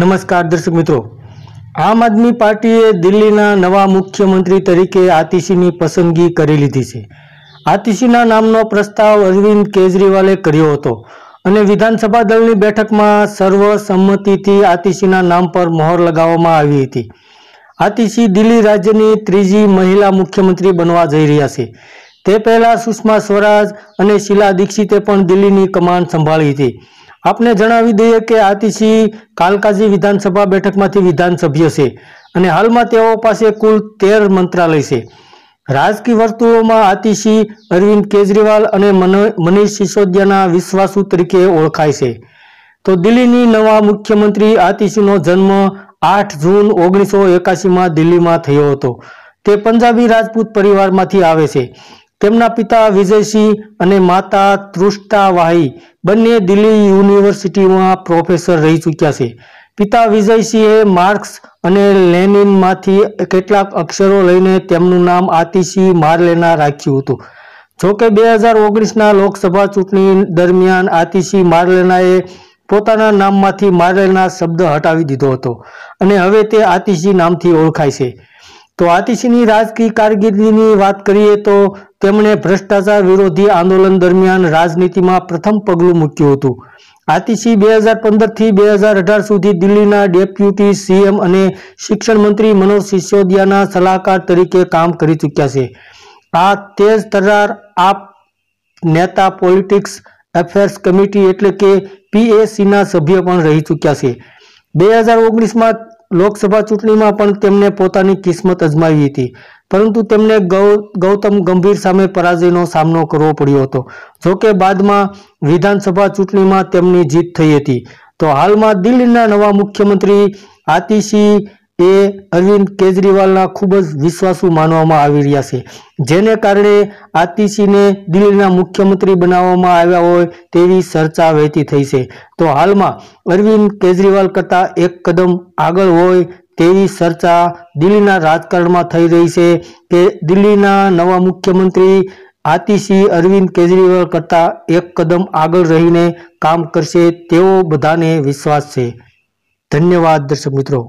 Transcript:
નમસ્કાર દર્શક મિત્રો આમ આદમી પાર્ટીએ દિલ્હીના નવા મુખ્યમંત્રી તરીકે આતિશીની પસંદગી કરી લીધી છે આતિશીના નામનો પ્રસ્તાવ અરવિંદ કેજરીવાલે કર્યો હતો અને વિધાનસભા દળની બેઠકમાં સર્વસંમતિથી આતિશીના નામ પર મહોર લગાવવામાં આવી હતી આતિશી દિલ્હી રાજ્યની ત્રીજી મહિલા મુખ્યમંત્રી બનવા જઈ રહ્યા છે તે પહેલા સુષ્મા સ્વરાજ અને શીલા દીક્ષિતે પણ દિલ્હીની કમાન સંભાળી હતી આપને જણાવી દઈએ કે આતિશી કાલકાજી વિધાનસભા બેઠકમાંથી વિધાનસભ્ય છે અને હાલમાં તેઓ પાસે કુલ તેર મંત્રાલય છે રાજકીય વર્તુળોમાં આતિશી અરવિંદ કેજરીવાલ અને મનીષ સિસોદિયાના વિશ્વાસુ તરીકે ઓળખાય છે તો દિલ્હીની નવા મુખ્યમંત્રી આતિશીનો જન્મ આઠ જૂન ઓગણીસો એકાસીમાં દિલ્હીમાં થયો હતો તે પંજાબી રાજપૂત પરિવારમાંથી આવે છે તેમના પિતા વિજયસિંહ અને માતા તૃષ્ટા વાહી બંને દિલ્હી યુનિવર્સિટીમાં પ્રોફેસર રહી ચૂક્યા છે પિતા વિજયસિંહે માર્ક્સ અને લેનિનમાંથી કેટલાક અક્ષરો લઈને તેમનું નામ આતિશી મારલેના રાખ્યું હતું જોકે બે હજાર ઓગણીસના લોકસભા ચૂંટણી દરમિયાન આતિશી મારલેનાએ પોતાના નામમાંથી મારલેના શબ્દ હટાવી દીધો હતો અને હવે તે આતિશી નામથી ઓળખાય છે તો આતિશીની રાજકીય કારકિર્દીની વાત કરીએ તો તેમણે ભ્રષ્ટાચાર વિરોધી આંદોલન દરમિયાન રાજનીતિમાં પ્રથમ પગલું મૂક્યું હતું આતિશી બે હજાર પંદરથી બે હજાર અઢાર સુધી દિલ્હીના ડેપ્યુટી સીએમ અને શિક્ષણ મંત્રી મનોજ સિસોદિયાના સલાહકાર તરીકે કામ કરી ચૂક્યા છે આ તેજ તરાર આપ નેતા પોલિટિક્સ એફેર્સ કમિટી એટલે કે પીએસીના સભ્ય પણ રહી ચૂક્યા છે બે હજાર ઓગણીસમાં લોકસભા ચૂંટણીમાં પણ તેમને પોતાની કિસ્મત અજમાવી હતી પરંતુ તેમને ગૌતમ ગંભીર સામે પરાજયનો સામનો કરવો પડ્યો હતો જોકે બાદમાં વિધાનસભા ચૂંટણીમાં તેમની જીત થઈ હતી તો હાલમાં દિલ્હીના નવા મુખ્યમંત્રી આતિશી એ અરવિંદ કેજરીવાલના ખૂબ જ વિશ્વાસુ માનવામાં આવી રહ્યા છે જેને કારણે આતિશીને દિલ્હીના મુખ્યમંત્રી બનાવવામાં આવ્યા હોય તેવી ચર્ચા વહેતી થઈ છે તો હાલમાં અરવિંદ કેજરીવાલ કરતાં એક કદમ આગળ હોય તેવી ચર્ચા દિલ્હીના રાજકારણમાં થઈ રહી છે કે દિલ્હીના નવા મુખ્યમંત્રી આતિશી અરવિંદ કેજરીવાલ કરતાં એક કદમ આગળ રહીને કામ કરશે તેવો બધાને વિશ્વાસ છે ધન્યવાદ દર્શક મિત્રો